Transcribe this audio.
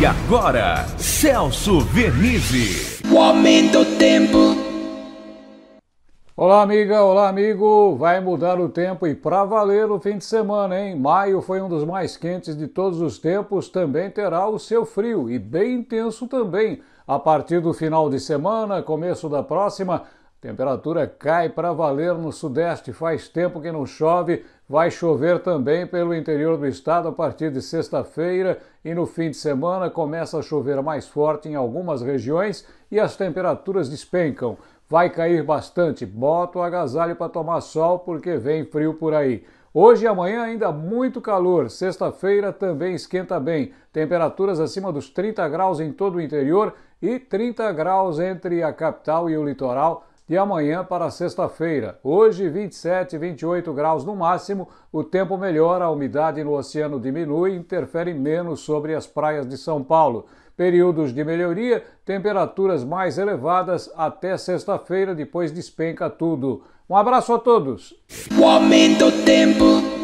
E agora, Celso Vernizzi. O aumento do tempo. Olá, amiga, olá, amigo. Vai mudar o tempo e para valer o fim de semana, hein? Maio foi um dos mais quentes de todos os tempos, também terá o seu frio e bem intenso também. A partir do final de semana, começo da próxima, Temperatura cai para valer no Sudeste, faz tempo que não chove, vai chover também pelo interior do estado a partir de sexta-feira e no fim de semana começa a chover mais forte em algumas regiões e as temperaturas despencam. Vai cair bastante, bota o agasalho para tomar sol porque vem frio por aí. Hoje e amanhã ainda muito calor, sexta-feira também esquenta bem, temperaturas acima dos 30 graus em todo o interior e 30 graus entre a capital e o litoral de amanhã para sexta-feira. Hoje, 27, 28 graus no máximo, o tempo melhora, a umidade no oceano diminui e interfere menos sobre as praias de São Paulo. Períodos de melhoria, temperaturas mais elevadas até sexta-feira, depois despenca tudo. Um abraço a todos! O aumento tempo.